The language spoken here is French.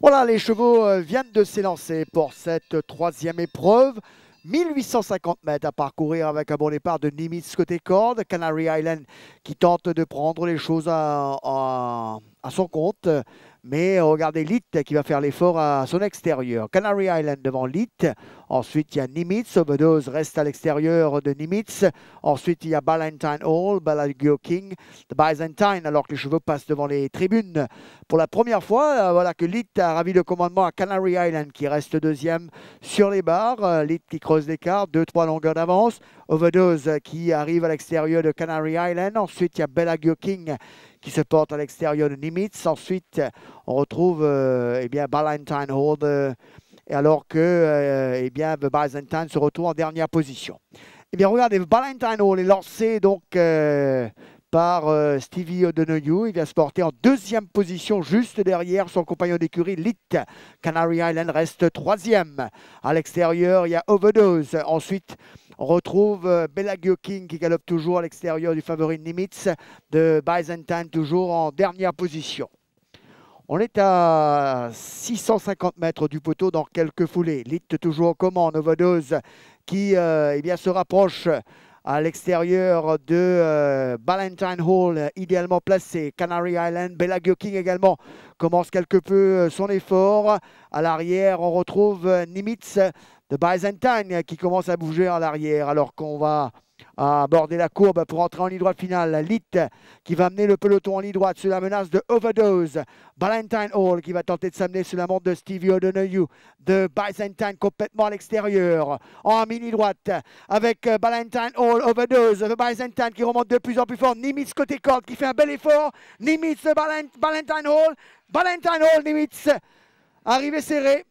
Voilà, les chevaux euh, viennent de s'élancer pour cette troisième épreuve. 1850 mètres à parcourir avec un bon départ de Nimitz côté corde. Canary Island qui tente de prendre les choses à, à son compte. Mais euh, regardez Litt qui va faire l'effort à son extérieur. Canary Island devant Litt. Ensuite, il y a Nimitz. Overdose reste à l'extérieur de Nimitz. Ensuite, il y a Ballantine Hall, Bellagio King, The Byzantine, alors que les chevaux passent devant les tribunes. Pour la première fois, euh, voilà que Litt a ravi le commandement à Canary Island qui reste deuxième sur les barres. Euh, Lit qui creuse l'écart, deux, trois longueurs d'avance. Overdose qui arrive à l'extérieur de Canary Island. Ensuite, il y a Bellagio King qui se porte à l'extérieur de Nimitz. Ensuite, on retrouve euh, eh bien, Ballantyne Hold, euh, alors que euh, eh bien, se retrouve en dernière position. Eh bien, regardez, Ballantyne Hall est lancé donc par Stevie O'Donoghue. Il vient se porter en deuxième position, juste derrière son compagnon d'écurie, Lit. Canary Island reste troisième. À l'extérieur, il y a Overdose. Ensuite, on retrouve Bellagio King qui galope toujours à l'extérieur du favori Nimitz de Byzantine, toujours en dernière position. On est à 650 mètres du poteau dans quelques foulées. Lit toujours en commande, Novodose, qui euh, eh bien, se rapproche à l'extérieur de euh, Ballantyne Hall, idéalement placé. Canary Island, Bella King également commence quelque peu euh, son effort. À l'arrière, on retrouve Nimitz de Byzantine qui commence à bouger en arrière alors qu'on va aborder la courbe pour entrer en ligne droite finale. Litt qui va amener le peloton en ligne droite sous la menace de Overdose. Valentine Hall qui va tenter de s'amener sous la montre de Stevie O'Donoghue. De Byzantine complètement à l'extérieur. En mini droite avec Valentine euh, Hall, Overdose. De Byzantine qui remonte de plus en plus fort. Nimitz côté corde qui fait un bel effort. Nimitz, Valentine Hall. Valentine Hall, Nimitz. Arrivé serré.